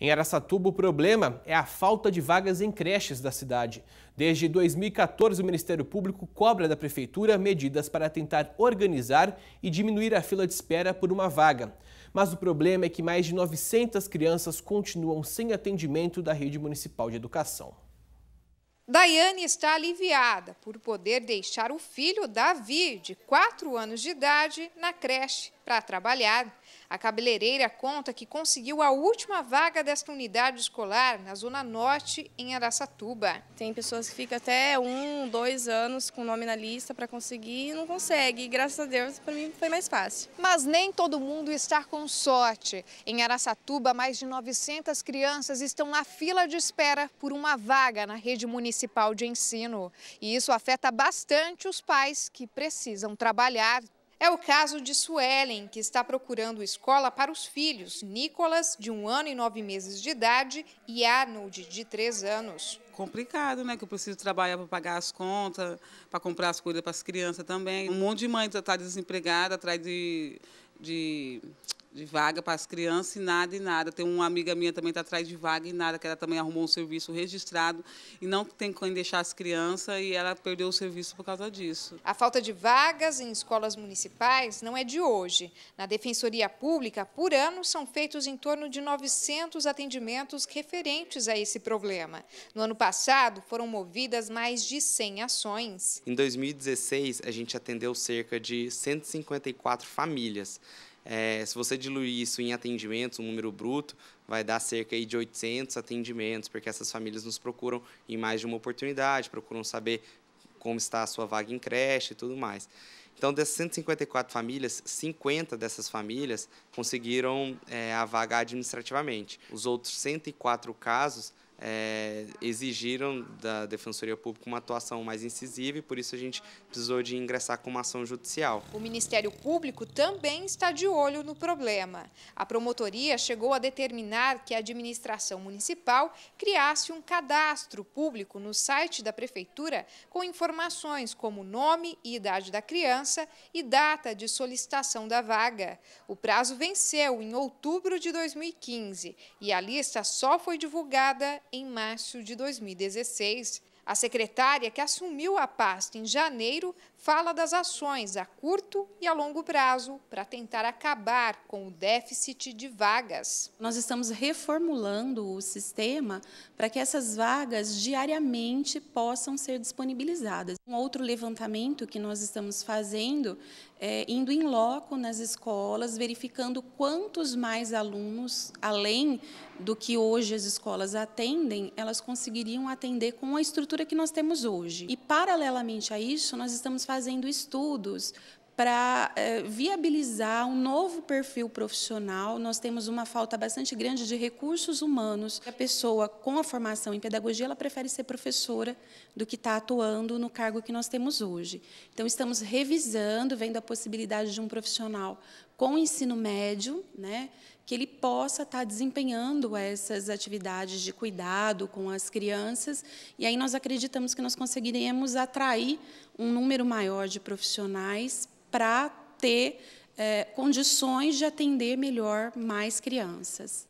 Em Aracatuba, o problema é a falta de vagas em creches da cidade. Desde 2014, o Ministério Público cobra da Prefeitura medidas para tentar organizar e diminuir a fila de espera por uma vaga. Mas o problema é que mais de 900 crianças continuam sem atendimento da rede municipal de educação. Daiane está aliviada por poder deixar o filho Davi, de 4 anos de idade, na creche para trabalhar. A cabeleireira conta que conseguiu a última vaga desta unidade escolar na Zona Norte, em Araçatuba. Tem pessoas que ficam até um, dois anos com o nome na lista para conseguir e não consegue. E, graças a Deus, para mim foi mais fácil. Mas nem todo mundo está com sorte. Em Araçatuba, mais de 900 crianças estão na fila de espera por uma vaga na rede municipal de ensino. E isso afeta bastante os pais que precisam trabalhar é o caso de Suelen, que está procurando escola para os filhos, Nicolas, de um ano e nove meses de idade, e Arnold, de três anos. Complicado, né? Que eu preciso trabalhar para pagar as contas, para comprar as coisas para as crianças também. Um monte de mãe está tá desempregada, atrás de, de de vaga para as crianças e nada e nada. Tem uma amiga minha também está atrás de vaga e nada, que ela também arrumou um serviço registrado e não tem quem deixar as crianças e ela perdeu o serviço por causa disso. A falta de vagas em escolas municipais não é de hoje. Na Defensoria Pública, por ano, são feitos em torno de 900 atendimentos referentes a esse problema. No ano passado, foram movidas mais de 100 ações. Em 2016, a gente atendeu cerca de 154 famílias. É, se você diluir isso em atendimentos, um número bruto, vai dar cerca de 800 atendimentos, porque essas famílias nos procuram em mais de uma oportunidade, procuram saber como está a sua vaga em creche e tudo mais. Então, dessas 154 famílias, 50 dessas famílias conseguiram é, a vaga administrativamente. Os outros 104 casos é, exigiram da Defensoria Pública uma atuação mais incisiva e por isso a gente precisou de ingressar com uma ação judicial. O Ministério Público também está de olho no problema. A promotoria chegou a determinar que a administração municipal criasse um cadastro público no site da prefeitura com informações como nome e idade da criança e data de solicitação da vaga. O prazo venceu em outubro de 2015 e a lista só foi divulgada em março de 2016. A secretária, que assumiu a pasta em janeiro, fala das ações a curto e a longo prazo para tentar acabar com o déficit de vagas. Nós estamos reformulando o sistema para que essas vagas diariamente possam ser disponibilizadas. Um outro levantamento que nós estamos fazendo é indo em loco nas escolas, verificando quantos mais alunos, além do que hoje as escolas atendem, elas conseguiriam atender com a estrutura que nós temos hoje. E, paralelamente a isso, nós estamos fazendo estudos para eh, viabilizar um novo perfil profissional. Nós temos uma falta bastante grande de recursos humanos. A pessoa com a formação em pedagogia, ela prefere ser professora do que estar tá atuando no cargo que nós temos hoje. Então, estamos revisando, vendo a possibilidade de um profissional com o ensino médio, né, que ele possa estar tá desempenhando essas atividades de cuidado com as crianças. E aí nós acreditamos que nós conseguiremos atrair um número maior de profissionais para ter é, condições de atender melhor mais crianças.